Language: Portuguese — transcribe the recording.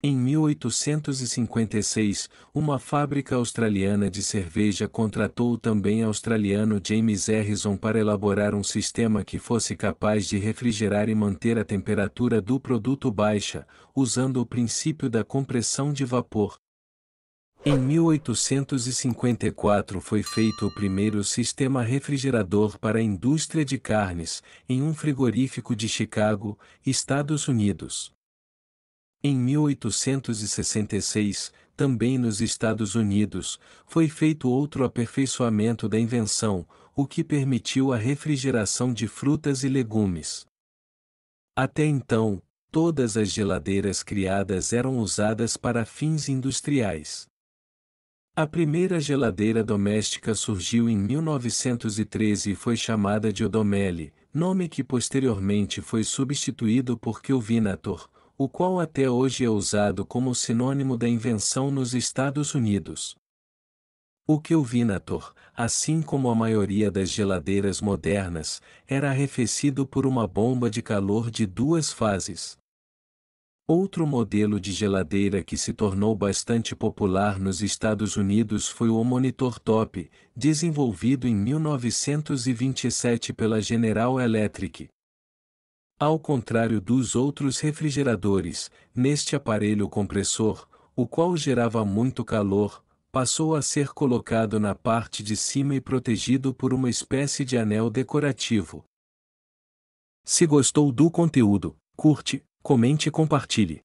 Em 1856, uma fábrica australiana de cerveja contratou o também australiano James Harrison para elaborar um sistema que fosse capaz de refrigerar e manter a temperatura do produto baixa, usando o princípio da compressão de vapor. Em 1854 foi feito o primeiro sistema refrigerador para a indústria de carnes, em um frigorífico de Chicago, Estados Unidos. Em 1866, também nos Estados Unidos, foi feito outro aperfeiçoamento da invenção, o que permitiu a refrigeração de frutas e legumes. Até então, todas as geladeiras criadas eram usadas para fins industriais. A primeira geladeira doméstica surgiu em 1913 e foi chamada de Odomeli, nome que posteriormente foi substituído por Kelvinator, o qual até hoje é usado como sinônimo da invenção nos Estados Unidos. O que Kelvinator, assim como a maioria das geladeiras modernas, era arrefecido por uma bomba de calor de duas fases. Outro modelo de geladeira que se tornou bastante popular nos Estados Unidos foi o Monitor Top, desenvolvido em 1927 pela General Electric. Ao contrário dos outros refrigeradores, neste aparelho compressor, o qual gerava muito calor, passou a ser colocado na parte de cima e protegido por uma espécie de anel decorativo. Se gostou do conteúdo, curte, comente e compartilhe.